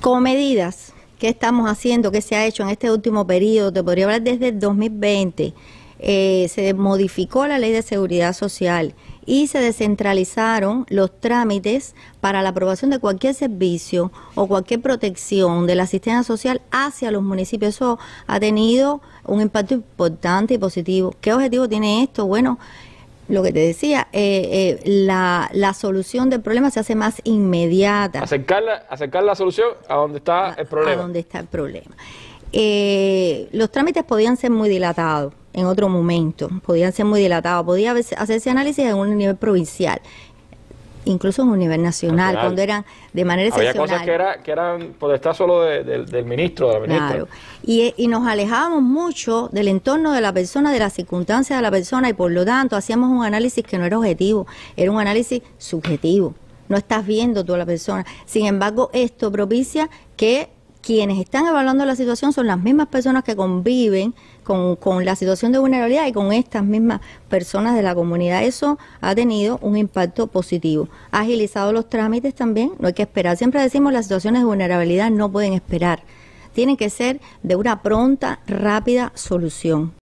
con medidas que estamos haciendo, que se ha hecho en este último periodo, te podría hablar desde el 2020, eh, se modificó la ley de seguridad social y se descentralizaron los trámites para la aprobación de cualquier servicio o cualquier protección de la asistencia social hacia los municipios. Eso ha tenido un impacto importante y positivo. ¿Qué objetivo tiene esto? Bueno, lo que te decía, eh, eh, la, la, solución del problema se hace más inmediata. Acercar la, acercar la solución a donde está el problema. A donde está el problema. Eh, los trámites podían ser muy dilatados en otro momento, podían ser muy dilatados, podía hacerse análisis en un nivel provincial, incluso en un nivel nacional, cuando eran de manera Había cosas que, era, que eran estar solo del ministro, de la ministra. Claro. Y, y nos alejábamos mucho del entorno de la persona, de las circunstancias de la persona, y por lo tanto hacíamos un análisis que no era objetivo, era un análisis subjetivo no estás viendo tú a la persona. Sin embargo, esto propicia que quienes están evaluando la situación son las mismas personas que conviven con, la situación de vulnerabilidad y con estas mismas personas de la comunidad. Eso ha tenido un impacto positivo. Ha agilizado los trámites también, no hay que esperar. Siempre decimos las situaciones de vulnerabilidad no pueden esperar. Tienen que ser de una pronta, rápida solución.